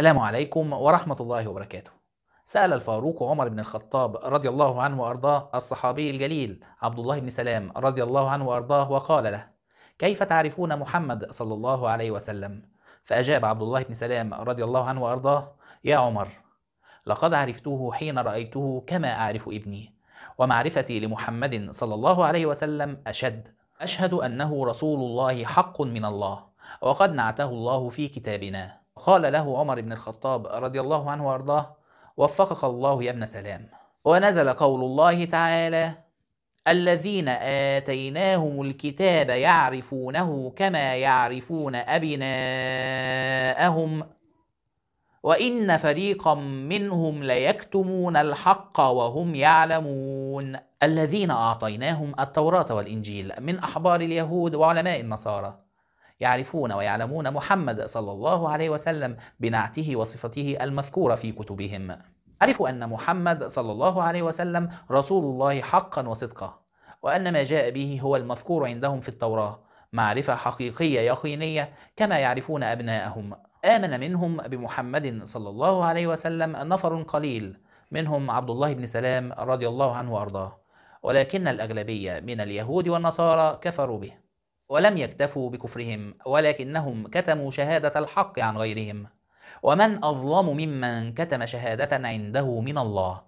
السلام عليكم ورحمة الله وبركاته سأل الفاروق عمر بن الخطاب رضي الله عنه وأرضاه الصحابي الجليل عبد الله بن سلام رضي الله عنه وأرضاه وقال له كيف تعرفون محمد صلى الله عليه وسلم؟ فأجاب عبد الله بن سلام رضي الله عنه وأرضاه يا عمر لقد عرفته حين رأيته كما أعرف ابني ومعرفتي لمحمد صلى الله عليه وسلم أشد أشهد أنه رسول الله حق من الله وقد نعته الله في كتابنا قال له عمر بن الخطاب رضي الله عنه وارضاه وفقك الله يا ابن سلام ونزل قول الله تعالى الذين آتيناهم الكتاب يعرفونه كما يعرفون أبناءهم وإن فريقا منهم ليكتمون الحق وهم يعلمون الذين أعطيناهم التوراة والإنجيل من أحبار اليهود وعلماء النصارى يعرفون ويعلمون محمد صلى الله عليه وسلم بنعته وصفته المذكورة في كتبهم عرفوا أن محمد صلى الله عليه وسلم رسول الله حقا وصدقا وأن ما جاء به هو المذكور عندهم في التوراة معرفة حقيقية يقينية كما يعرفون أبناءهم آمن منهم بمحمد صلى الله عليه وسلم نفر قليل منهم عبد الله بن سلام رضي الله عنه وأرضاه ولكن الأغلبية من اليهود والنصارى كفروا به ولم يكتفوا بكفرهم ولكنهم كتموا شهادة الحق عن غيرهم ومن أظلم ممن كتم شهادة عنده من الله